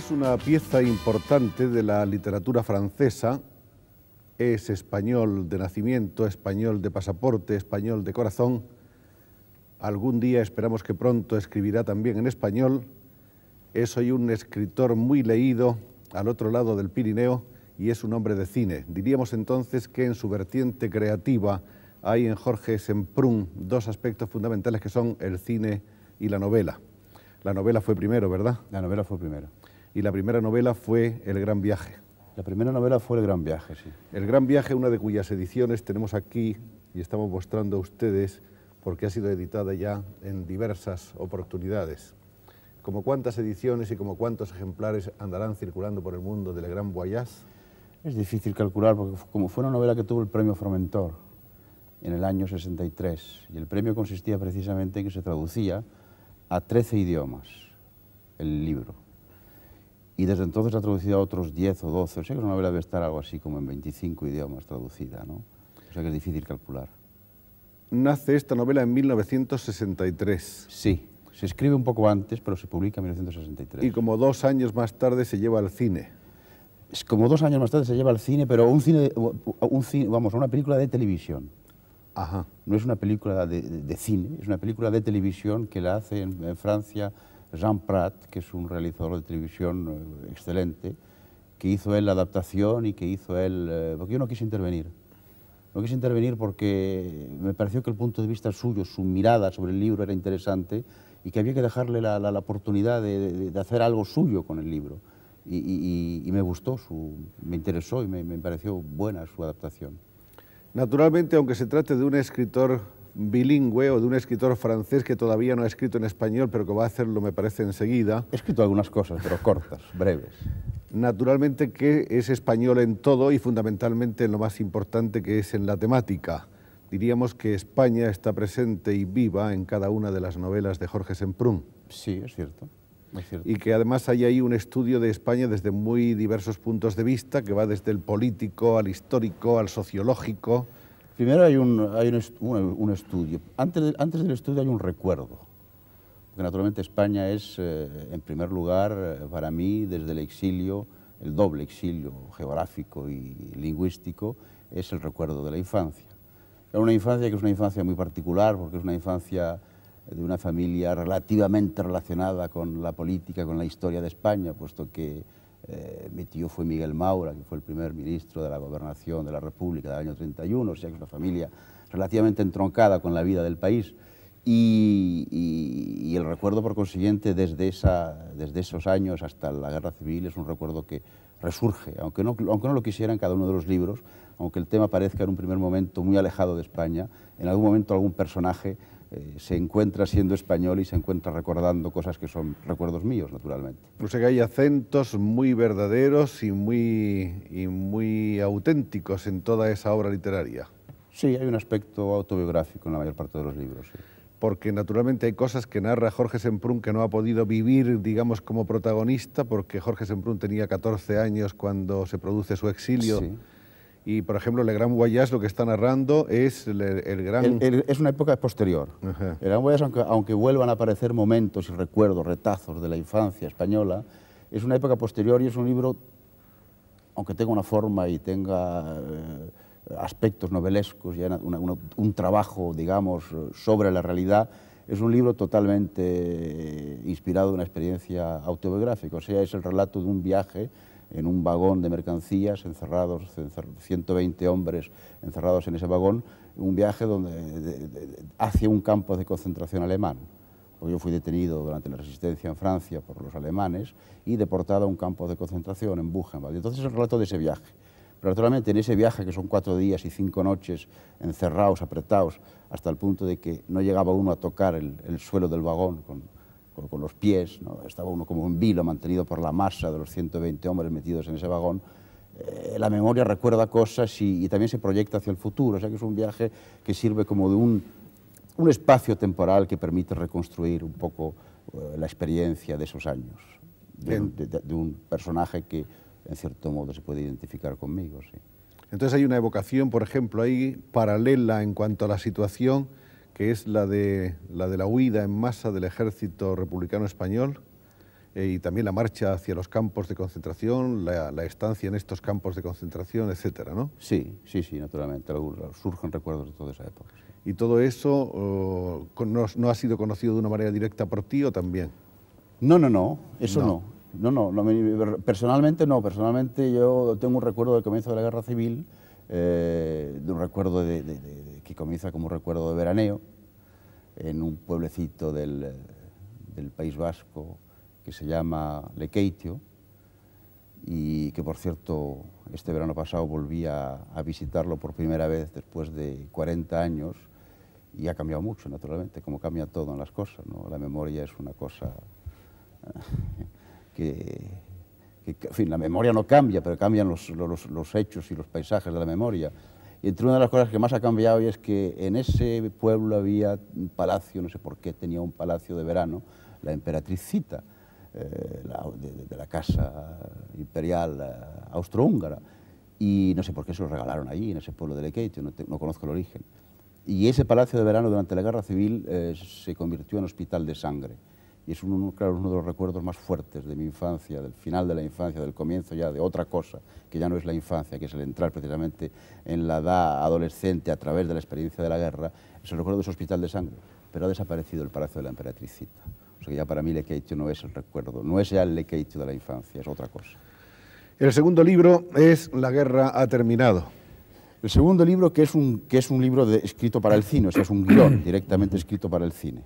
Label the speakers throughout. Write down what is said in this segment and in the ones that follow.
Speaker 1: Es una pieza importante de la literatura francesa. Es español de nacimiento, español de pasaporte, español de corazón. Algún día esperamos que pronto escribirá también en español. Es hoy un escritor muy leído al otro lado del Pirineo y es un hombre de cine. Diríamos entonces que en su vertiente creativa hay en Jorge Semprún dos aspectos fundamentales que son el cine y la novela. La novela fue primero, ¿verdad? La novela fue primero y la primera novela fue El Gran Viaje. La primera novela fue El Gran Viaje, sí. El Gran Viaje, una de cuyas ediciones tenemos aquí y estamos mostrando a ustedes porque ha sido editada ya en diversas oportunidades. ¿Cómo cuántas ediciones y como cuántos ejemplares andarán circulando por el mundo del Gran Voyage?
Speaker 2: Es difícil calcular porque como fue una novela que tuvo el premio Formentor en el año 63 y el premio consistía precisamente en que se traducía a 13 idiomas el libro y desde entonces ha traducido a otros 10 o 12. O sea que una novela debe estar algo así como en 25 idiomas traducida, ¿no? O sea que es difícil calcular. Nace esta novela
Speaker 1: en 1963. Sí, se escribe un poco antes, pero se publica en 1963. Y
Speaker 2: como dos años más tarde se lleva al cine. Es como dos años más tarde se lleva al cine, pero un cine, un vamos, una película de televisión. Ajá. No es una película de, cine, es una película de televisión que la hace en Francia Jean Prat, que es un realizador de televisión eh, excelente, que hizo él la adaptación y que hizo él... Eh, porque yo no quise intervenir. No quise intervenir porque me pareció que el punto de vista suyo, su mirada sobre el libro era interesante y que había que dejarle la, la, oportunidad de, hacer algo suyo con el libro. Y, me gustó, me interesó y me pareció buena su adaptación.
Speaker 1: Naturalmente, aunque se trate de un escritor bilingüe o de un escritor francés que todavía no ha escrito en español, pero que va a hacerlo, me parece, enseguida. He escrito algunas cosas, pero cortas, breves. Naturalmente que es español en todo y fundamentalmente en lo más importante que es en la temática. Diríamos que España está presente y viva en cada una de las novelas de Jorge Semprún. Sí, es cierto. Es cierto. Y que además hay ahí un estudio de España desde muy diversos puntos de vista, que va desde el político al
Speaker 2: histórico, al sociológico Primero hay un, estudio. Antes, antes, del estudio hay un recuerdo. Porque naturalmente España es, eh, en primer lugar, eh, para mí, desde el exilio, el doble exilio geográfico y lingüístico, es el recuerdo de la infancia. Era una infancia que es una infancia muy particular, porque es una infancia de una familia relativamente relacionada con la política, con la historia de España, puesto que eh, mi tío fue Miguel Maura, que fue el primer ministro de la Gobernación de la República del año 31, o sea que es una familia relativamente entroncada con la vida del país. Y, el recuerdo, por consiguiente, desde, esos años hasta la Guerra Civil es un recuerdo que resurge, aunque no, aunque no lo quisieran cada uno de los libros, aunque el tema parezca en un primer momento muy alejado de España, en algún momento algún personaje eh, se encuentra siendo español y se encuentra recordando cosas que son recuerdos míos, naturalmente.
Speaker 1: O pues que hay acentos muy verdaderos y muy, auténticos en toda esa obra literaria. Sí, hay un aspecto autobiográfico en la mayor parte de los libros. Porque naturalmente hay cosas que narra Jorge Semprún que no ha podido vivir, digamos, como protagonista, porque Jorge Semprún tenía 14 años cuando se produce su exilio.
Speaker 2: Y, por ejemplo, Le Grand Guayas lo que está narrando es el, gran... es una época posterior. Le El Grand Voyage, aunque, vuelvan a aparecer momentos y recuerdos, retazos de la infancia española, es una época posterior y es un libro, aunque tenga una forma y tenga eh, aspectos novelescos, y un trabajo, digamos, sobre la realidad, es un libro totalmente eh, inspirado en una experiencia autobiográfica. O sea, es el relato de un viaje en un vagón de mercancías, encerrados, 120 hombres encerrados en ese vagón, un viaje donde, hacia un campo de concentración alemán. Pues yo fui detenido durante la resistencia en Francia por los alemanes y deportado a un campo de concentración en Buchenwald. Entonces el relato de ese viaje. Pero naturalmente en ese viaje, que son cuatro días y cinco noches, encerrados, apretados, hasta el punto de que no llegaba uno a tocar el, suelo del vagón con, con, los pies, estaba uno como un vilo mantenido por la masa de los 120 hombres metidos en ese vagón, eh, la memoria recuerda cosas y, también se proyecta hacia el futuro, o sea que es un viaje que sirve como de un, un espacio temporal que permite reconstruir un poco eh, la experiencia de esos años, de un, de un, personaje que en cierto modo se puede identificar conmigo. Sí.
Speaker 1: Entonces hay una evocación, por ejemplo, ahí paralela en cuanto a la situación que es la de, la de la huida en masa del ejército republicano español eh, y también la marcha hacia los campos de concentración, la, estancia en estos campos de concentración, etcétera, ¿no?
Speaker 2: Sí, sí, sí, naturalmente, surgen recuerdos de toda esa época. ¿Y todo eso oh, no, ha sido conocido de una manera directa por ti o también? No, no, no, eso no. no. no, personalmente no, personalmente yo tengo un recuerdo del comienzo de la guerra civil, eh, de un recuerdo de que comienza como recuerdo de veraneo en un pueblecito eh, del, País Vasco que se llama Lequeitio y que por cierto este verano pasado volví a, visitarlo por primera vez después de 40 años y ha cambiado mucho naturalmente, como cambia todo en las cosas. La memoria es una cosa eh, que, en fin, la memoria no cambia, pero cambian los, los hechos y los paisajes de la memoria. Y entre una de las cosas que más ha cambiado es que en ese pueblo había un palacio, no sé por qué, tenía un palacio de verano, la emperatricita eh, de, la casa imperial eh, austrohúngara. Y no sé por qué se lo regalaron allí, en ese pueblo de Lekeitio, no, conozco el origen. Y ese palacio de verano durante la guerra civil eh, se convirtió en hospital de sangre. Y es uno, de los recuerdos más fuertes de mi infancia, del final de la infancia, del comienzo ya de otra cosa, que ya no es la infancia, que es el entrar precisamente en la edad adolescente a través de la experiencia de la guerra, es el recuerdo de ese hospital de sangre. Pero ha desaparecido el Palacio de la Emperatricita. O sea que ya para mí Lekeitio no es el recuerdo, no es ya el Lekeitio de la infancia, es otra cosa. El segundo libro es La guerra ha terminado. El segundo libro, que es un, libro escrito para el cine, o es un guión directamente escrito para el cine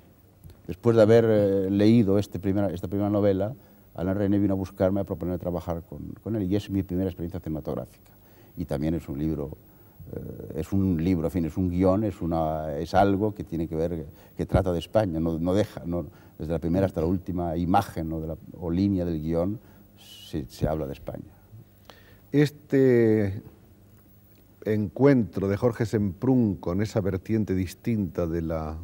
Speaker 2: después de haber eh, leído este esta primera novela, Alain René vino a buscarme a proponer trabajar con, él y es mi primera experiencia cinematográfica. Y también es un libro, eh, es un libro, fin, es un guión, es, algo que tiene que ver, que trata de España, no, deja, desde la primera hasta la última imagen o línea del guión se, se habla de España. Este
Speaker 1: encuentro de Jorge Semprún con esa vertiente distinta de la,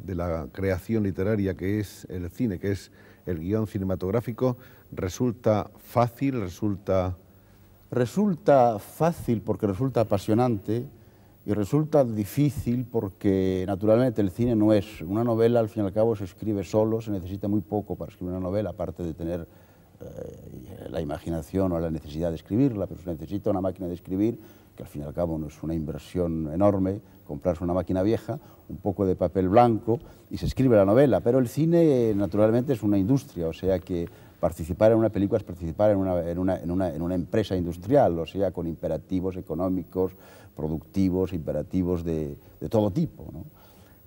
Speaker 1: creación literaria que es el cine, que es el guión cinematográfico, resulta
Speaker 2: fácil, resulta... Resulta fácil porque resulta apasionante y resulta difícil porque naturalmente el cine no es. Una novela al fin y al cabo se escribe solo, se necesita muy poco para escribir una novela, aparte de tener eh, la imaginación o la necesidad de escribirla, pero se necesita una máquina de escribir, que al fin y al cabo no es una inversión enorme, comprarse una máquina vieja, un poco de papel blanco y se escribe la novela. Pero el cine, naturalmente, es una industria, o sea que participar en una película es participar en una, empresa industrial, o sea, con imperativos económicos, productivos, imperativos de, de todo tipo. ¿no?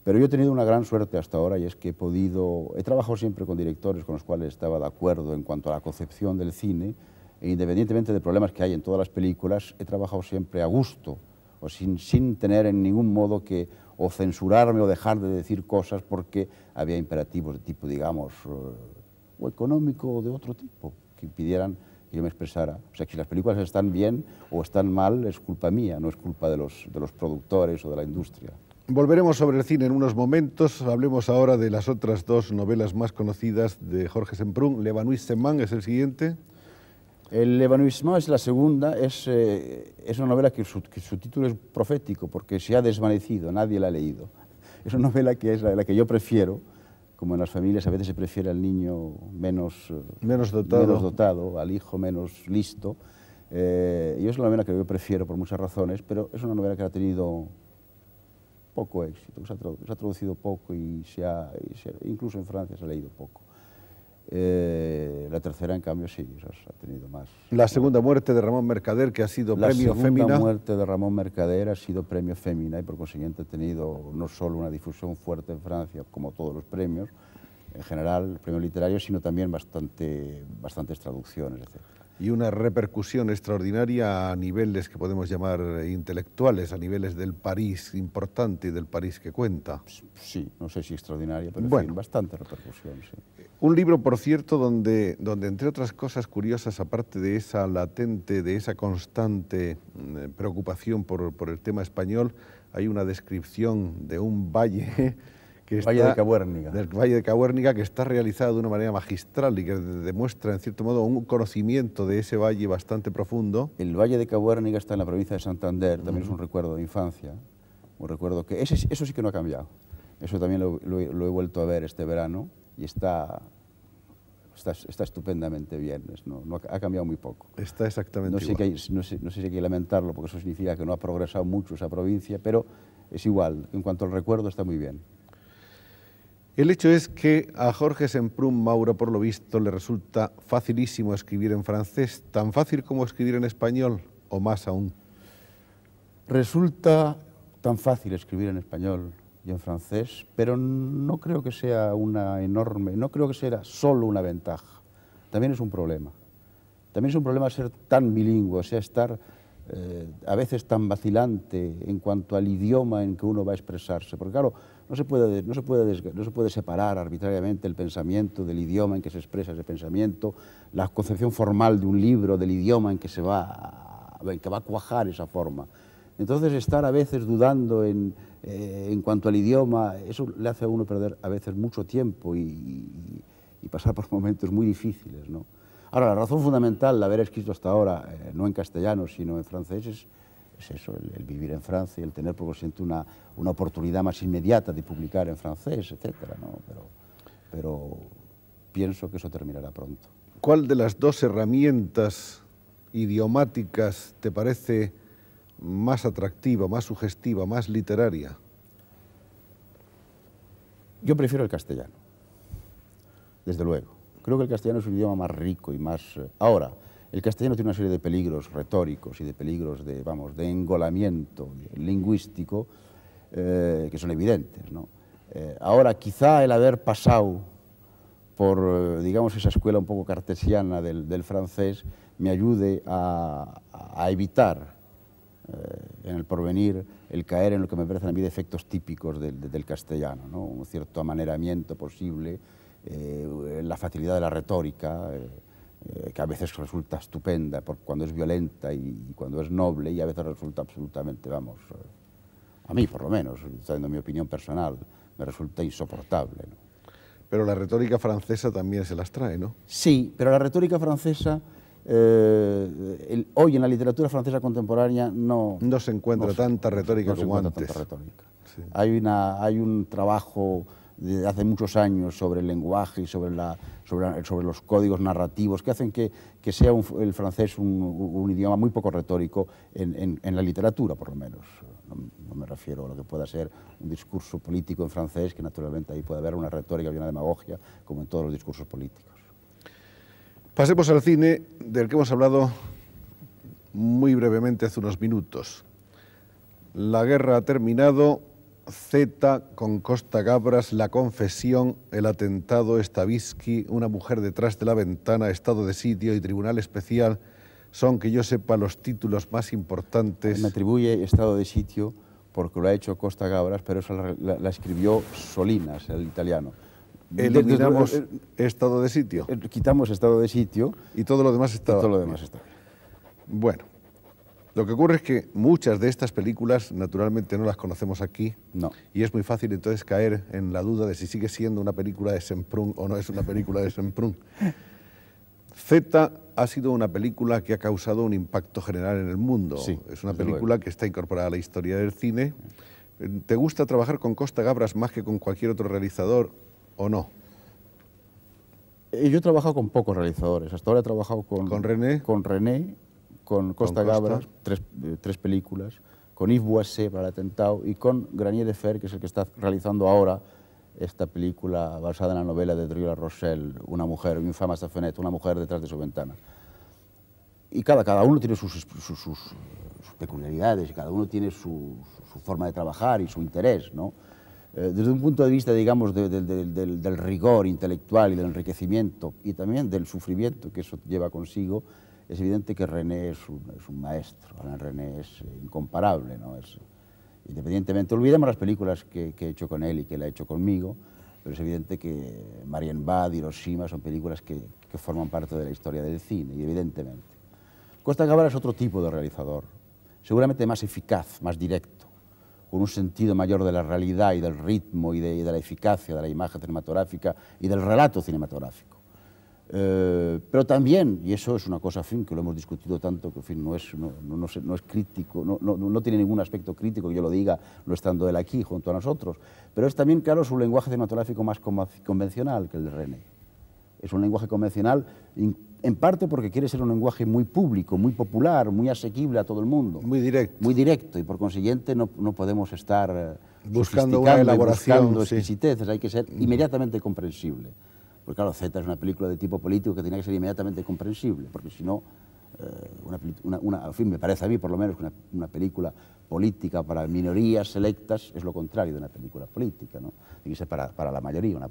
Speaker 2: Pero yo he tenido una gran suerte hasta ahora y es que he podido, he trabajado siempre con directores con los cuales estaba de acuerdo en cuanto a la concepción del cine, e independientemente de problemas que hay en todas las películas, he trabajado siempre a gusto, o sin, sin tener en ningún modo que o censurarme o dejar de decir cosas porque había imperativos de tipo, digamos, eh, o económico o de otro tipo, que impidieran que yo me expresara. O sea, que si las películas están bien o están mal, es culpa mía, no es culpa de los, de los productores o de la industria.
Speaker 1: Volveremos sobre el cine en unos momentos. Hablemos ahora de las otras dos novelas más conocidas de Jorge Semprún. L'Évanouissement es el siguiente.
Speaker 2: El L'Évanouissement es la segunda. Es, eh, es una novela que su, título es profético porque se ha desvanecido, nadie la ha leído. Es una novela que es la, que yo prefiero. Como en las familias a veces se prefiere al niño menos, eh, menos, dotado. dotado, al hijo menos listo. Eh, y es una novela que yo prefiero por muchas razones, pero es una novela que ha tenido poco éxito, se ha, traducido poco y, se incluso en Francia se ha leído poco. Eh, la tercera, en cambio, sí, ha tenido más.
Speaker 1: La segunda muerte de Ramón Mercader, que ha sido premio Femina. La segunda muerte
Speaker 2: de Ramón Mercader ha sido premio Fémina y por consiguiente ha tenido no solo una difusión fuerte en Francia, como todos los premios, en general, premios literarios, sino también bastante, bastantes traducciones,
Speaker 1: etc y una repercusión extraordinaria a niveles que podemos llamar intelectuales, a niveles del París importante y del París que cuenta. Pues, sí, no sé si extraordinaria,
Speaker 2: pero bueno, bastante repercusión. Sí.
Speaker 1: Un libro, por cierto, donde, donde, entre otras cosas curiosas, aparte de esa latente, de esa constante mm, preocupación por, por el tema español, hay una descripción de un valle Valle de Cabuérniga. del Valle de Cabuérniga, que está realizado de una manera magistral y que demuestra, en cierto modo, un
Speaker 2: conocimiento de ese valle bastante profundo. El Valle de Cabuérniga está en la provincia de Santander, también es un recuerdo de infancia, un recuerdo que eso sí que no ha cambiado. Eso también lo, he vuelto a ver este verano y está, estupendamente bien, no, ha cambiado muy poco. Está exactamente no sé no sé si hay que lamentarlo porque eso significa que no ha progresado mucho esa provincia, pero es igual, en cuanto al recuerdo está muy bien.
Speaker 1: El hecho es que a Jorge Semprún Mauro, por lo visto, le resulta facilísimo escribir en francés, tan fácil como escribir en español, o más aún.
Speaker 2: Resulta tan fácil escribir en español y en francés, pero no creo que sea una enorme, no creo que sea solo una ventaja. También es un problema. También es un problema ser tan bilingüe, o sea, estar eh, a veces tan vacilante en cuanto al idioma en que uno va a expresarse. Porque claro, no se puede, no se puede, separar arbitrariamente el pensamiento del idioma en que se expresa ese pensamiento, la concepción formal de un libro, del idioma en que, se va, que va a cuajar esa forma. Entonces estar a veces dudando eh, en, cuanto al idioma, eso le hace a uno perder a veces mucho tiempo y, y pasar por momentos muy difíciles. ¿no? Ahora, la razón fundamental de haber escrito hasta ahora, eh, no en castellano, sino en francés, es, eso, el, vivir en Francia, y el tener por una, una oportunidad más inmediata de publicar en francés, etc. ¿no? pero pienso que eso terminará pronto.
Speaker 1: ¿Cuál de las dos herramientas idiomáticas te parece más
Speaker 2: atractiva, más sugestiva, más literaria? Yo prefiero el castellano, desde luego. Creo que el castellano es un idioma más rico y más... Eh, ahora, el castellano tiene una serie de peligros retóricos y de peligros de, vamos, de engolamiento lingüístico eh, que son evidentes. Eh, ahora, quizá el haber pasado por, digamos, esa escuela un poco cartesiana del, francés me ayude a, evitar en el porvenir el caer en lo que me parecen a mí defectos típicos del, castellano, un cierto amaneramiento posible eh, la facilidad de la retórica, eh, eh, que a veces resulta estupenda cuando es violenta y, cuando es noble, y a veces resulta absolutamente, vamos, a mí por lo menos, dando mi opinión personal, me resulta insoportable. Pero la retórica francesa también se las trae, ¿no? Sí, pero la retórica francesa... hoy en la literatura francesa contemporánea no... No se encuentra tanta retórica no como se encuentra antes. Tanta retórica. Hay, una, hay un trabajo hace muchos años sobre el lenguaje y sobre, la, sobre, los códigos narrativos que hacen que, sea el francés un, idioma muy poco retórico en, la literatura, por lo menos. No, no, me refiero a lo que pueda ser un discurso político en francés, que naturalmente ahí puede haber una retórica y una demagogia, como en todos los discursos políticos. Pasemos al cine,
Speaker 1: del que hemos hablado muy brevemente hace unos minutos. La guerra ha terminado, Z con Costa Gabras, La Confesión, El Atentado, Stavisky, Una Mujer detrás de la Ventana, Estado de Sitio y Tribunal Especial son, que yo sepa, los títulos más importantes. Me atribuye Estado
Speaker 2: de Sitio porque lo ha hecho Costa Gabras, pero eso la, escribió Solinas, el italiano. Eliminamos eh,
Speaker 1: eh, Estado de Sitio. Eh, quitamos Estado de Sitio. Y todo lo demás está. todo lo demás está. Bueno. Lo que ocurre es que muchas de estas películas, naturalmente, no las conocemos aquí. No. Y es muy fácil entonces caer en la duda de si sigue siendo una película de Semprún o no es una película de Semprún. Z ha sido una película que ha causado un impacto general en el mundo. es una película que está incorporada a la historia del cine. ¿Te gusta trabajar con Costa Gabras más que con cualquier otro realizador
Speaker 2: o no? Eh, yo he trabajado con pocos realizadores. Hasta ahora he trabajado con, Con René con Costa, gabras tres, eh, tres, películas, con Yves Boisset para el atentado y con Granier de Fer, que es el que está realizando ahora esta película basada en la novela de Driola Rochelle, Una mujer, un infame Una mujer detrás de su ventana. Y cada, cada uno tiene sus, sus, sus, peculiaridades, cada uno tiene su, forma de trabajar y su interés, ¿no? Eh, desde un punto de vista, digamos, del, del rigor intelectual y del enriquecimiento y también del sufrimiento que eso lleva consigo, es evidente que René es un, maestro, René es eh, incomparable, ¿no? Es, independientemente, olvidemos las películas que, he hecho con él y que él ha hecho conmigo, pero es evidente que Marienbad, Hiroshima son películas que, forman parte de la historia del cine, evidentemente. Costa Cabral es otro tipo de realizador, seguramente más eficaz, más directo, con un sentido mayor de la realidad y del ritmo y de la eficacia de la imagen cinematográfica y del relato cinematográfico. Eh, pero también, y eso es una cosa, fin, que lo hemos discutido tanto, que fin, no, es, no, no, no es crítico, no, tiene ningún aspecto crítico que yo lo diga, no estando él aquí junto a nosotros, pero es también, claro, su lenguaje cinematográfico más convencional que el de René. Es un lenguaje convencional, en parte porque quiere ser un lenguaje muy público, muy popular, muy asequible a todo el mundo. Muy directo. Muy directo, y por consiguiente no, podemos estar eh, buscando una elaboración, buscando exquisiteces, hay que ser mm. inmediatamente comprensible. Porque claro, Z es una película de tipo político que tenía que ser inmediatamente comprensible, porque si no, eh, una, fin, me parece a mí por lo menos que una, película política para minorías selectas es lo contrario de una película política, ¿no? Tiene que ser para, para la mayoría una,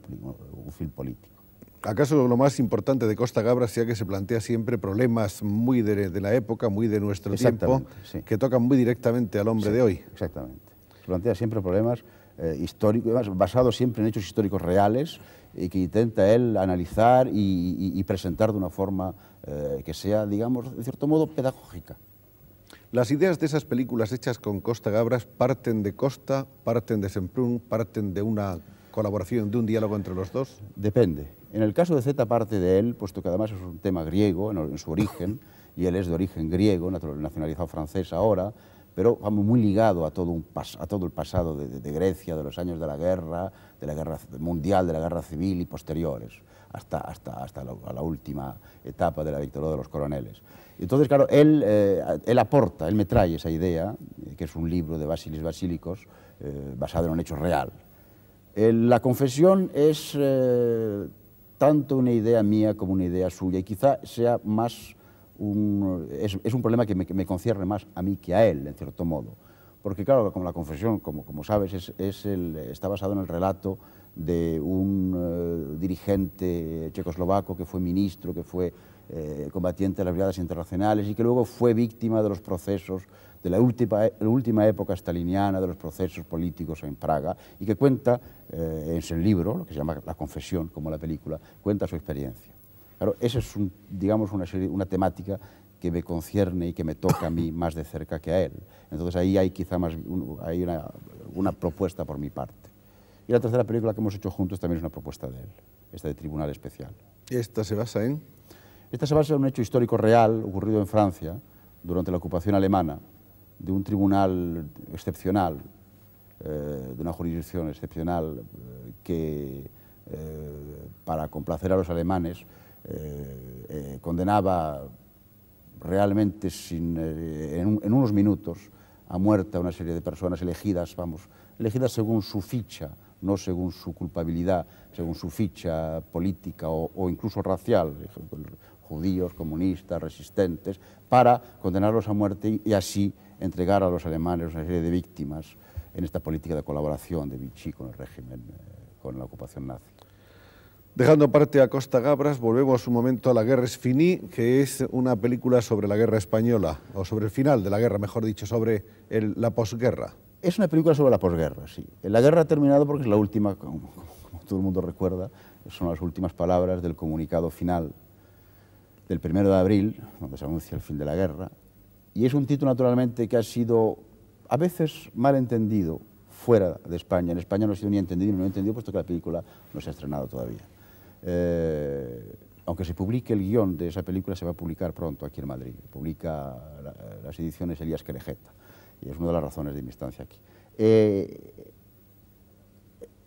Speaker 2: un film político. ¿Acaso lo más importante de Costa Gabra sea que se plantea siempre
Speaker 1: problemas muy de, la época, muy de nuestro tiempo, que tocan muy directamente al hombre de
Speaker 2: hoy? Exactamente. Se plantea siempre problemas eh, histórico, basado siempre en hechos históricos reales y que intenta él analizar y, presentar de una forma eh, que sea, digamos, de cierto modo pedagógica. Las ideas de esas películas hechas con Costa
Speaker 1: Gabras parten de Costa, parten de Semprún, parten de una colaboración, de un diálogo
Speaker 2: entre los dos. Depende. En el caso de Z parte de él, puesto que además es un tema griego en, su origen, y él es de origen griego, nacionalizado francés ahora, pero vamos muy ligado a todo, un a todo el pasado de, Grecia, de los años de la guerra, de la guerra mundial, de la guerra civil y posteriores, hasta, hasta, hasta la, última etapa de la victoria de los coroneles. Entonces, claro, él, eh, él aporta, él me trae esa idea, eh, que es un libro de Basilis Basílicos, eh, basado en un hecho real. la confesión es tanto una idea mía como una idea suya, y quizá sea más es, un problema que me, concierne más a mí que a él, en cierto modo. Porque claro, como la confesión, como, como sabes, es, está basado en el relato de un eh, dirigente checoslovaco que fue ministro, que fue eh, combatiente de las brigadas internacionales y que luego fue víctima de los procesos de la última, la última época staliniana, de los procesos políticos en Praga, y que cuenta, eh, en su libro, lo que se llama La Confesión, como la película, cuenta su experiencia. Claro, esa es, digamos, una, temática que me concierne y que me toca a mí más de cerca que a él. Entonces ahí hay quizá más hay una, propuesta por mi parte. Y la tercera película que hemos hecho juntos también es una propuesta de él, esta de Tribunal Especial. ¿Y esta se basa en? Esta se basa en un hecho histórico real ocurrido en Francia durante la ocupación alemana de un tribunal excepcional, eh, de una jurisdicción excepcional eh, que eh, para complacer a los alemanes eh, eh, condenaba realmente sin, eh, en, unos minutos a muerte a una serie de personas elegidas, vamos, elegidas según su ficha, no según su culpabilidad, según su ficha política o, o incluso racial, judíos, comunistas, resistentes, para condenarlos a muerte y así entregar a los alemanes una serie de víctimas en esta política de colaboración de Vichy con el régimen, con la ocupación
Speaker 1: nazi. Dejando aparte a Costa Gabras, volvemos un momento a La guerra es que es una película sobre la guerra española, o sobre el final de la guerra, mejor dicho, sobre la posguerra.
Speaker 2: Es una película sobre la posguerra, sí. La guerra ha terminado porque es la última, como, todo el mundo recuerda, son las últimas palabras del comunicado final del primero de abril, donde se anuncia el fin de la guerra, y es un título naturalmente que ha sido a veces mal entendido fuera de España. En España no ha sido ni entendido ni entendido, puesto que la película no se ha estrenado todavía. Eh, aunque se publique el guión de esa película, se va a publicar pronto aquí en Madrid. Publica las ediciones Elías Querejeta. Y es una de las razones de mi estancia aquí. Eh,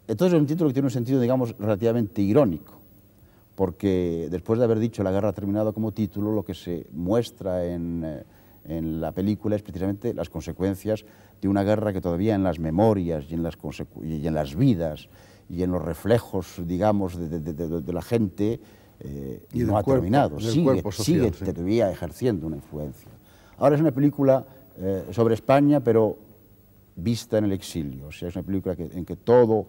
Speaker 2: entonces es un título que tiene un sentido, digamos, relativamente irónico, porque después de haber dicho La guerra ha terminado como título, lo que se muestra en, eh, la película es precisamente las consecuencias de una guerra que todavía en las memorias y en las vidas y en los reflejos, digamos, de, la gente, eh, y no ha terminado. Sigue, sigue todavía ejerciendo una influencia. Ahora es una película eh, sobre España, pero vista en el exilio. O sea, es una película en que todo,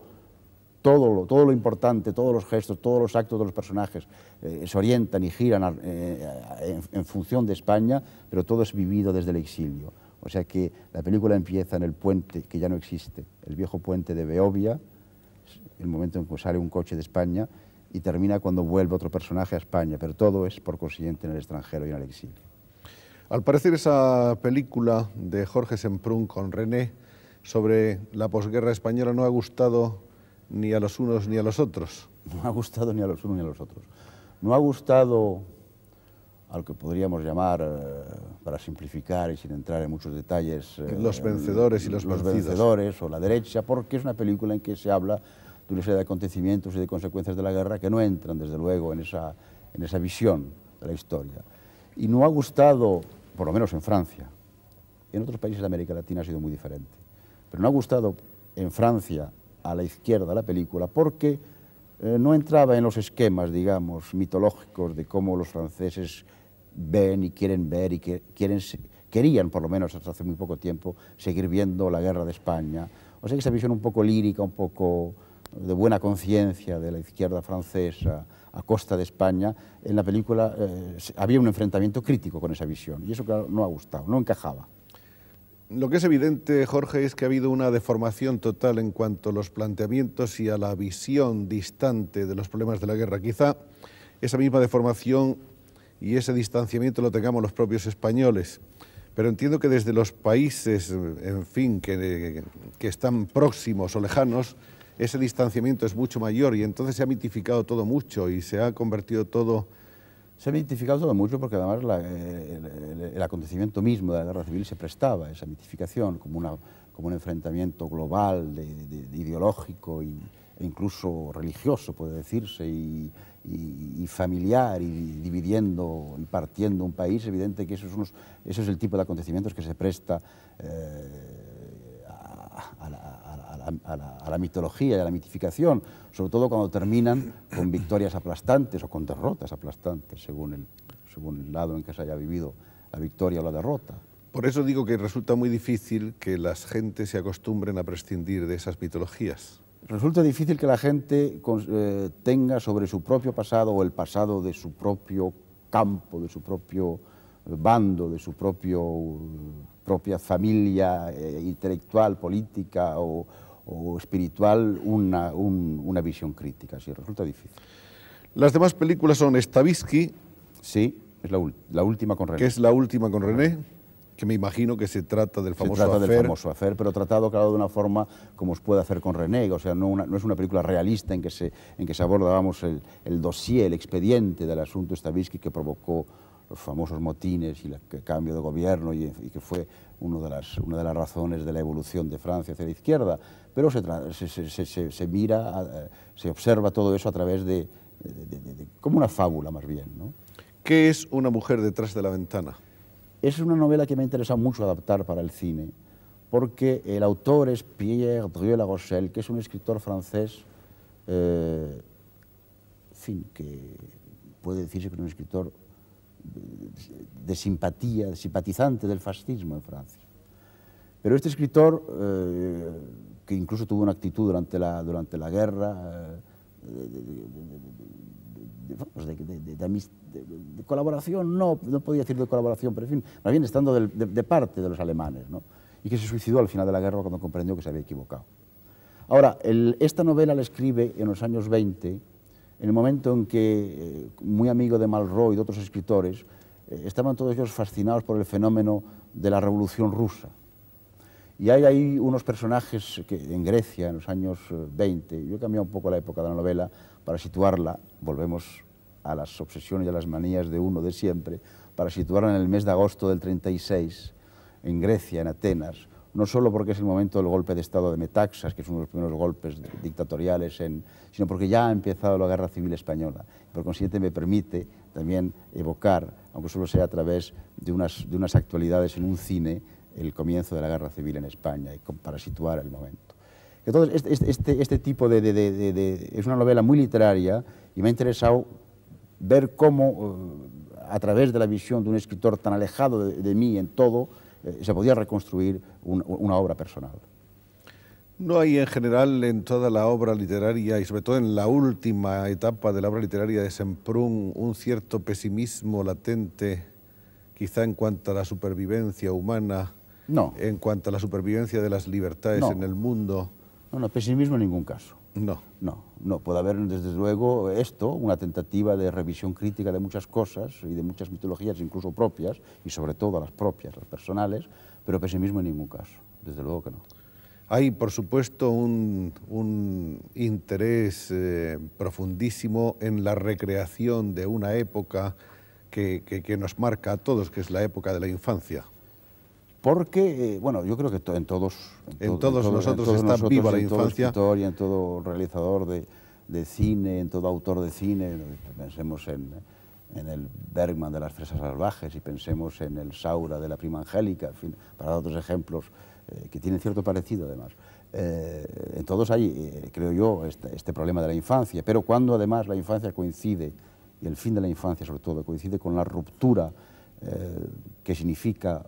Speaker 2: todo, lo, todo lo importante, todos los gestos, todos los actos de los personajes eh, se orientan y giran en, en función de España, pero todo es vivido desde el exilio. O sea que la película empieza en el puente que ya no existe, el viejo puente de Beovia, el momento en que sale un coche de España y termina cuando vuelve otro personaje a España, pero todo es por consiguiente en el extranjero y en el exilio. Al parecer esa película de Jorge Semprún con René
Speaker 1: sobre la posguerra española no ha gustado ni a los unos ni a los otros.
Speaker 2: No ha gustado ni a los unos ni a los otros. No ha gustado al que podríamos llamar, eh, para simplificar y sin entrar en muchos detalles... Eh, los vencedores y los, los vencedores o la derecha, porque es una película en que se habla de una serie de acontecimientos y de consecuencias de la guerra que no entran, desde luego, en esa, en esa visión de la historia. Y no ha gustado, por lo menos en Francia, en otros países de América Latina ha sido muy diferente, pero no ha gustado en Francia a la izquierda la película porque eh, no entraba en los esquemas, digamos, mitológicos de cómo los franceses ven y quieren ver y que, quieren, querían, por lo menos hasta hace muy poco tiempo, seguir viendo la guerra de España. O sea que esa visión un poco lírica, un poco de buena conciencia de la izquierda francesa a costa de España, en la película eh, había un enfrentamiento crítico con esa visión. Y eso, no ha gustado, no encajaba.
Speaker 1: Lo que es evidente, Jorge, es que ha habido una deformación total en cuanto a los planteamientos y a la visión distante de los problemas de la guerra. Quizá esa misma deformación y ese distanciamiento lo tengamos los propios españoles. Pero entiendo que desde los países, en fin, que están próximos o lejanos, ese distanciamiento es mucho mayor y entonces se ha mitificado todo mucho y se ha convertido todo... Se ha mitificado todo mucho porque además
Speaker 2: eh, el, acontecimiento mismo de la guerra civil se prestaba esa mitificación como, una, como un enfrentamiento global, de, ideológico e incluso religioso, puede decirse, y, familiar, y dividiendo y partiendo un país. evidente que eso es, el tipo de acontecimientos que se presta eh, a, la a, la, mitología y a la mitificación, sobre todo cuando terminan con victorias aplastantes o con derrotas aplastantes, según el, según el lado en que se haya vivido la victoria o la derrota. Por eso digo que resulta muy difícil que las
Speaker 1: gentes se acostumbren a prescindir de esas mitologías. Resulta difícil que la gente
Speaker 2: eh, tenga sobre su propio pasado o el pasado de su propio campo, de su propio bando, de su propio, eh, propia familia eh, intelectual, política o, o espiritual una, una visión crítica, sí, resulta difícil. Las demás películas son Stavisky. Sí, es la, última con René. Que es la última con René que me imagino que se trata del famoso Se hacer, pero tratado, claro, de una forma como se puede hacer con René, o sea, no, es una película realista en que se, en que se aborda, el, el dossier, el expediente del asunto Stavisky que provocó los famosos motines y el cambio de gobierno y, que fue uno de las, una de las razones de la evolución de Francia hacia la izquierda, pero se, mira, eh, se observa todo eso a través de, como una fábula más bien. ¿Qué es Una mujer detrás de la ventana? Es una novela que me ha interesado mucho adaptar para el cine, porque el autor es Pierre drieu Lagosel, que es un escritor francés, eh, fin, que puede decirse que es un escritor de simpatía, de simpatizante del fascismo en Francia. Pero este escritor, eh, que incluso tuvo una actitud durante la, durante la guerra, de, colaboración, no, no podía decir de colaboración, pero en fin, más bien estando de, parte de los alemanes, y que se suicidó al final de la guerra cuando comprendió que se había equivocado. Ahora, esta novela la escribe en los años 20, en el momento en que, eh, muy amigo de Malraux y de otros escritores, eh, estaban todos ellos fascinados por el fenómeno de la Revolución Rusa. Y hay ahí unos personajes que en Grecia, en los años 20, eh, yo he cambiado un poco la época de la novela para situarla, volvemos a las obsesiones y a las manías de uno de siempre, para situarla en el mes de agosto del 36, en Grecia, en Atenas, no solo porque es el momento del golpe de Estado de Metaxas, que es uno de los primeros golpes dictatoriales, en, sino porque ya ha empezado la Guerra Civil Española. Por consiguiente, me permite también evocar, aunque solo sea a través de unas, de unas actualidades en un cine, el comienzo de la Guerra Civil en España, y para situar el momento. Entonces, este, este, este, este tipo de, Es una novela muy literaria y me ha interesado ver cómo, eh, a través de la visión de un escritor tan alejado de mí en todo, eh, se podía reconstruir una obra personal.
Speaker 1: No hay en general en toda la obra literaria y sobre todo en la última etapa de la obra literaria de Semprún un cierto pesimismo latente, quizá en cuanto a la supervivencia humana, no. en cuanto a la supervivencia de las
Speaker 2: libertades en el mundo. No, no, pesimismo en ningún caso. No. No, no. Puede haber, desde luego, esto, una tentativa de revisión crítica de muchas cosas y de muchas mitologías, incluso propias, y sobre todo las propias, las personales, pero pesimismo en ningún caso, desde luego que no.
Speaker 1: Hay, por supuesto, un, interés eh, profundísimo en la recreación de una época que nos marca
Speaker 2: a todos, que es la época de la infancia porque, eh, bueno, yo creo que en todos... En, todos, nosotros en está viva la infancia. En todo escritor en todo realizador de, cine, en todo autor de cine, pensemos en, el Bergman de las fresas salvajes y pensemos en el Saura de la prima angélica, fin, para dar otros ejemplos eh, que tienen cierto parecido además. Eh, en todos hay, creo yo, este, este, problema de la infancia, pero cuando además la infancia coincide, y el fin de la infancia sobre todo, coincide con la ruptura que significa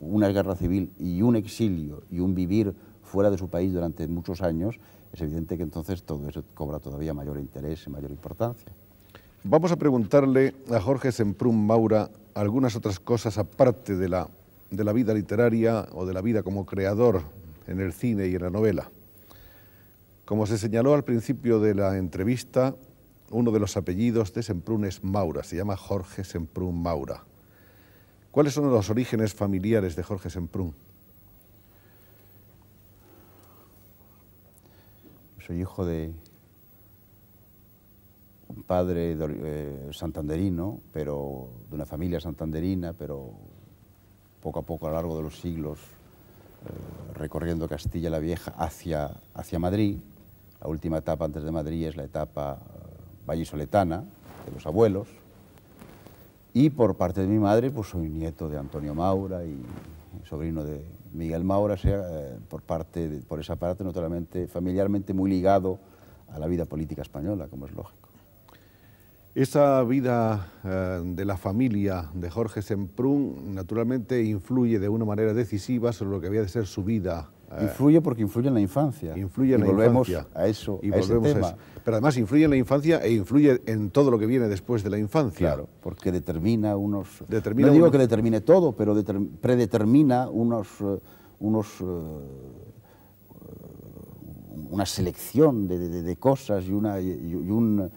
Speaker 2: una guerra civil y un exilio y un vivir fuera de su país durante muchos años, es evidente que entonces todo eso cobra todavía mayor interés y mayor importancia.
Speaker 1: Vamos a preguntarle a Jorge Semprún Maura algunas otras cosas aparte de la, vida literaria o de la vida como creador en el cine y en la novela. Como se señaló al principio de la entrevista, uno de los apellidos de Semprún es Maura, se llama Jorge Semprún Maura. ¿Cuáles son los orígenes familiares de Jorge Semprún?
Speaker 2: Soy hijo de un padre eh, santanderino, pero de una familia santanderina, pero poco a poco a lo largo de los siglos eh, recorriendo Castilla la Vieja hacia, hacia Madrid. La última etapa antes de Madrid es la etapa eh, vallisoletana de los abuelos, y por parte de mi madre, pues soy nieto de Antonio Maura y sobrino de Miguel Maura, sea, eh, por, parte por esa parte, naturalmente, familiarmente muy ligado a la vida política española, como es lógico. Esa vida eh, de la familia de
Speaker 1: Jorge Semprún naturalmente influye de una manera decisiva sobre lo que había de ser su vida Ah. Influye porque influye en la infancia. Influye en la volvemos A eso. ese tema. Pero además influye en la infancia e influye en todo lo que viene después de la infancia. Claro, porque determina unos. no digo que determine
Speaker 2: todo, pero predetermina unos. Eh, unos eh, eh, una selección de, cosas y, una, un.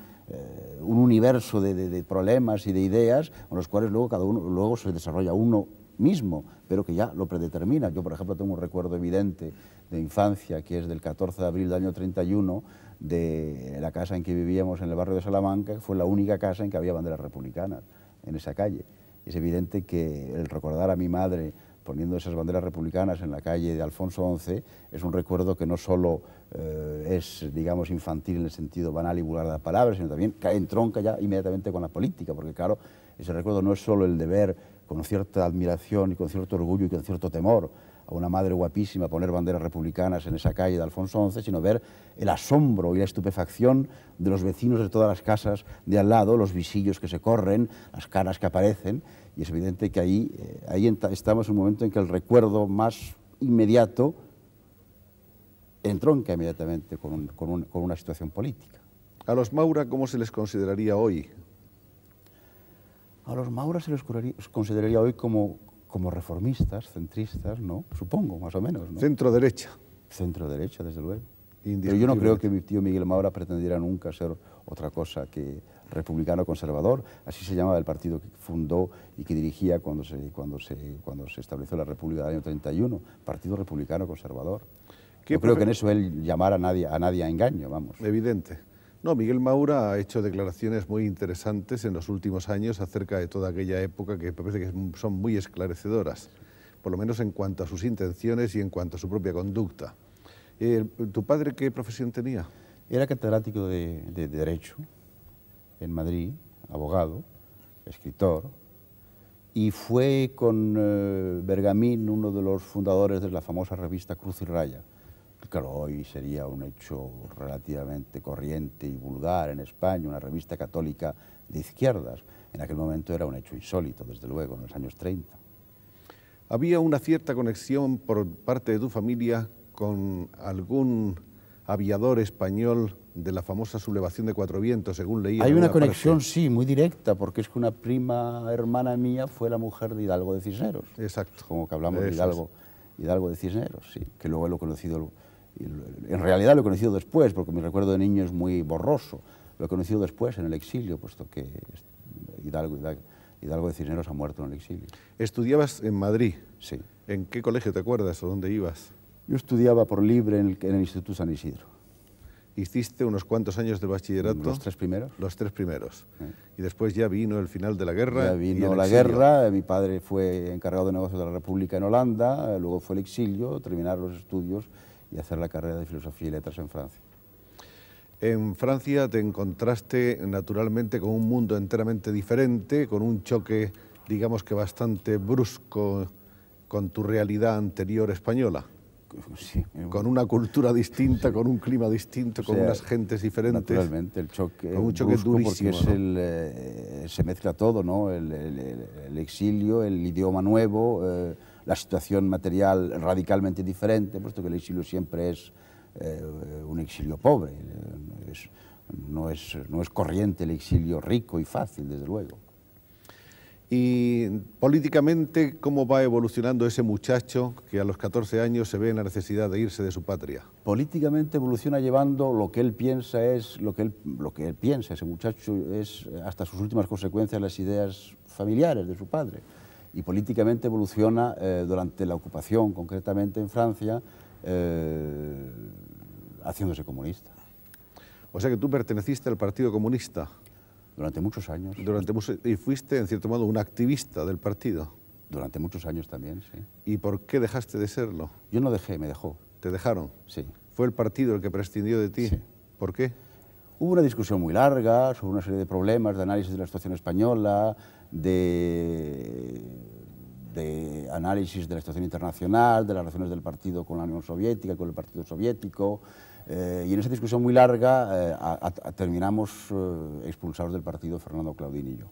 Speaker 2: universo de, problemas y de ideas, con los cuales luego cada uno luego se desarrolla uno mismo, pero que ya lo predetermina. Yo, por ejemplo, tengo un recuerdo evidente de infancia, que es del 14 de abril del año 31, de la casa en que vivíamos en el barrio de Salamanca, que fue la única casa en que había banderas republicanas en esa calle. Es evidente que el recordar a mi madre poniendo esas banderas republicanas en la calle de Alfonso XI, es un recuerdo que no solo eh, es, digamos, infantil en el sentido banal y vulgar de las palabras, sino también cae en tronca ya inmediatamente con la política, porque claro, ese recuerdo no es solo el deber con cierta admiración y con cierto orgullo y con cierto temor a una madre guapísima poner banderas republicanas en esa calle de Alfonso XI, sino ver el asombro y la estupefacción de los vecinos de todas las casas de al lado, los visillos que se corren, las caras que aparecen, y es evidente que ahí, eh, ahí estamos en un momento en que el recuerdo más inmediato entronca inmediatamente con, con una situación política. A
Speaker 1: los Maura, ¿cómo se les consideraría hoy?
Speaker 2: A los mauras se los consideraría hoy como, como reformistas, centristas, ¿no? Supongo, más o menos. ¿no? Centro-derecha. Centro-derecha, desde luego. Pero yo no creo que mi tío Miguel Maura pretendiera nunca ser otra cosa que republicano conservador, así se llamaba el partido que fundó y que dirigía cuando se, cuando se, cuando se estableció la República del año 31, Partido Republicano Conservador. Yo creo que en eso él llamara a nadie, a nadie a engaño, vamos. Evidente. No, Miguel
Speaker 1: Maura ha hecho declaraciones muy interesantes en los últimos años acerca de toda aquella época que parece que son muy esclarecedoras, por lo menos en cuanto a sus intenciones y en cuanto a su propia conducta. Eh, ¿Tu padre qué profesión tenía?
Speaker 2: Era catedrático de, Derecho en Madrid, abogado, escritor, y fue con eh, Bergamín uno de los fundadores de la famosa revista Cruz y Raya claro, hoy sería un hecho relativamente corriente y vulgar en España, una revista católica de izquierdas. En aquel momento era un hecho insólito, desde luego, en los años 30. ¿Había una cierta conexión por parte de tu familia
Speaker 1: con algún aviador español de la famosa sublevación de
Speaker 2: Cuatro Vientos, según leía? Hay una conexión, sí, muy directa, porque es que una prima hermana mía fue la mujer de Hidalgo de Cisneros. Exacto. Como que hablamos de Hidalgo. Hidalgo de Cisneros, sí, que luego lo he conocido, en realidad lo he conocido después, porque mi recuerdo de niño es muy borroso, lo he conocido después en el exilio, puesto que Hidalgo, de Cisneros ha muerto
Speaker 1: en el exilio. ¿Estudiabas en Madrid? Sí. ¿En qué colegio te acuerdas o dónde ibas? Yo estudiaba por libre en el Instituto San Isidro hiciste unos cuantos años de bachillerato. Los tres primeros. Los tres primeros. Eh. Y después ya vino el final de la guerra. Ya vino la guerra,
Speaker 2: mi padre fue encargado de negocios de la República en Holanda, eh, luego fue el exilio, terminar los estudios y hacer la carrera de Filosofía y Letras en Francia. En Francia te
Speaker 1: encontraste naturalmente con un mundo enteramente diferente, con un choque, digamos que bastante brusco con tu realidad anterior española con una cultura distinta, con un clima distinto, con unas gentes diferentes. realmente
Speaker 2: el choque, es choque porque es el, eh, se mezcla todo, ¿no? El, exilio, el idioma nuevo, eh, la situación material radicalmente diferente, puesto que el exilio siempre es eh, un exilio pobre, no es corriente el exilio rico y fácil, desde luego. Y
Speaker 1: políticamente, ¿cómo va evolucionando ese muchacho que a los 14 años se ve en la necesidad
Speaker 2: de irse de su patria? Políticamente evoluciona llevando lo que él piensa es, lo que él, lo que él piensa, ese muchacho es hasta sus últimas consecuencias las ideas familiares de su padre. Y políticamente evoluciona eh, durante la ocupación, concretamente en Francia, eh, haciéndose comunista. O sea que tú perteneciste al
Speaker 1: Partido Comunista. Durante muchos años. Durante y fuiste, en cierto modo, un activista del partido. Durante muchos años también, sí. ¿Y por qué dejaste de serlo? Yo no dejé, me dejó.
Speaker 2: ¿Te dejaron? Sí. ¿Fue el partido el que prescindió de ti? Sí. ¿Por qué? Hubo una discusión muy larga sobre una serie de problemas, de análisis de la situación española, de de análisis de la situación internacional, de las relaciones del partido con la Unión Soviética, con el Partido Soviético, eh, y en esa discusión muy larga eh, terminamos eh, expulsados del partido Fernando Claudín y yo.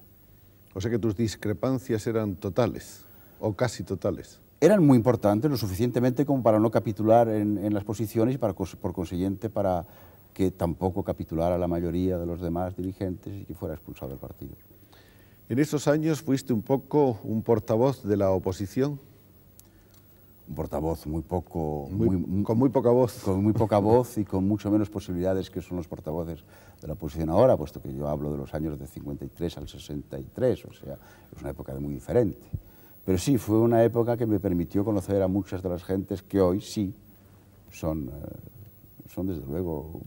Speaker 2: O sea que tus discrepancias eran totales, o casi totales. Eran muy importantes, lo suficientemente como para no capitular en, las posiciones y por consiguiente para que tampoco capitulara la mayoría de los demás dirigentes y que fuera expulsado del partido. En esos años fuiste un poco un portavoz de la oposición. Un portavoz muy poco... con muy poca voz. Con muy poca voz y con mucho menos posibilidades que son los portavoces de la oposición ahora, puesto que yo hablo de los años de 53 al 63, o sea, es una época muy diferente. Pero sí, fue una época que me permitió conocer a muchas de las gentes que hoy sí son, eh, son desde luego,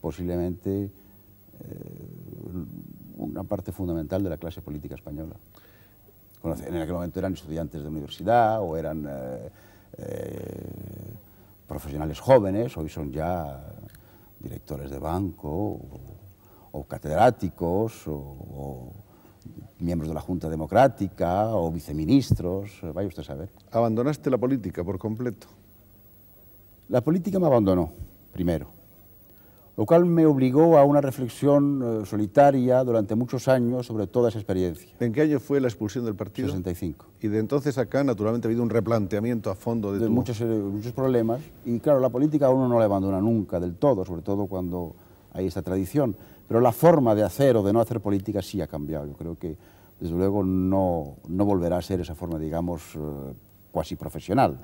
Speaker 2: posiblemente... Eh, una parte fundamental de la clase política española. En aquel momento eran estudiantes de universidad o eran eh, eh, profesionales jóvenes, hoy son ya directores de banco o, catedráticos o, o, miembros de la Junta Democrática o viceministros, eh, vaya usted a saber. ¿Abandonaste la política por completo? La política me abandonó, primero lo cual me obligó a una reflexión eh, solitaria durante muchos años sobre toda esa experiencia. ¿En qué año fue la expulsión del partido? 65. Y de entonces acá, naturalmente, ha habido un replanteamiento a fondo de, muchos, eh, muchos problemas. Y claro, la política uno no la abandona nunca del todo, sobre todo cuando hay esta tradición. Pero la forma de hacer o de no hacer política sí ha cambiado. Yo creo que, desde luego, no, no volverá a ser esa forma, digamos, eh, cuasi profesional.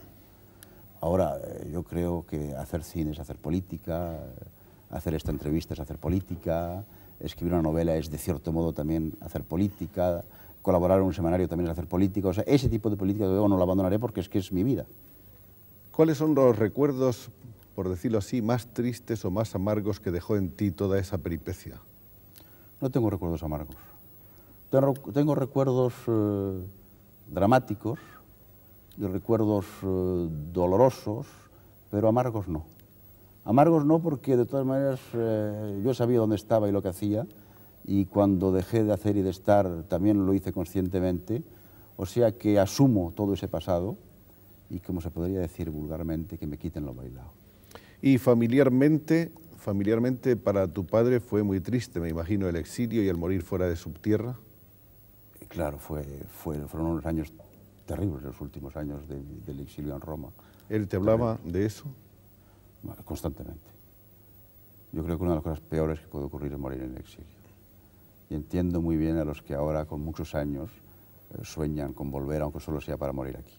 Speaker 2: Ahora, yo creo que hacer cine es hacer política hacer esta entrevista es hacer política, escribir una novela es de cierto modo también hacer política, colaborar en un semanario también es hacer política, o sea, ese tipo de política luego no la abandonaré porque es que es mi vida. ¿Cuáles son los recuerdos,
Speaker 1: por decirlo así, más tristes o más amargos que dejó en ti toda esa peripecia?
Speaker 2: No tengo recuerdos amargos. Tengo, recuerdos eh, dramáticos, y recuerdos eh, dolorosos, pero amargos no. Amargos no, porque de todas maneras eh, yo sabía dónde estaba y lo que hacía, y cuando dejé de hacer y de estar también lo hice conscientemente, o sea que asumo todo ese pasado y como se podría decir vulgarmente, que me quiten lo
Speaker 1: bailado. Y familiarmente, familiarmente para tu padre fue muy triste, me imagino, el exilio y el morir fuera de su tierra. claro, fue, fueron unos
Speaker 2: años terribles los últimos años del exilio en Roma. ¿Él te hablaba de eso? constantemente. Yo creo que una de las cosas peores que puede ocurrir es morir en el exilio. Y entiendo muy bien a los que ahora, con muchos años, eh, sueñan con volver, aunque solo sea para morir aquí.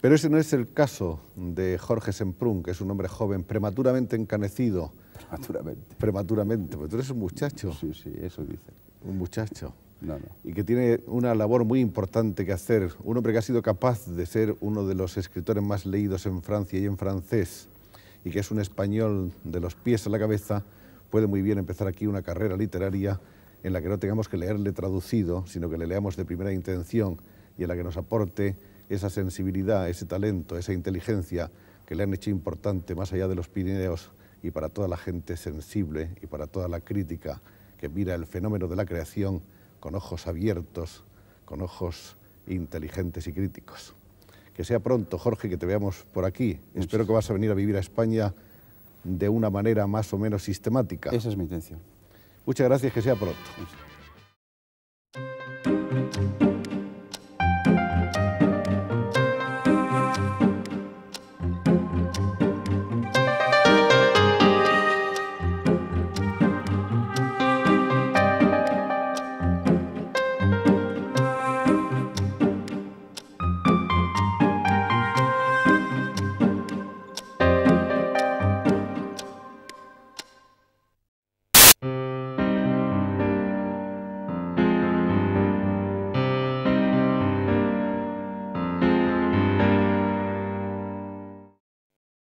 Speaker 2: Pero ese no es el caso de Jorge
Speaker 1: Semprún, que es un hombre joven, prematuramente encanecido. Prematuramente. Prematuramente, Pero pues tú eres un muchacho. Sí, sí, eso dice. Un muchacho. No, no. Y que tiene una labor muy importante que hacer. Un hombre que ha sido capaz de ser uno de los escritores más leídos en Francia y en francés y que es un español de los pies a la cabeza, puede muy bien empezar aquí una carrera literaria en la que no tengamos que leerle traducido, sino que le leamos de primera intención y en la que nos aporte esa sensibilidad, ese talento, esa inteligencia que le han hecho importante más allá de los Pirineos y para toda la gente sensible y para toda la crítica que mira el fenómeno de la creación con ojos abiertos, con ojos inteligentes y críticos que sea pronto, Jorge, que te veamos por aquí. Espero que vas a venir a vivir a España de una manera más o menos sistemática. Esa es mi intención. Muchas gracias, que sea pronto.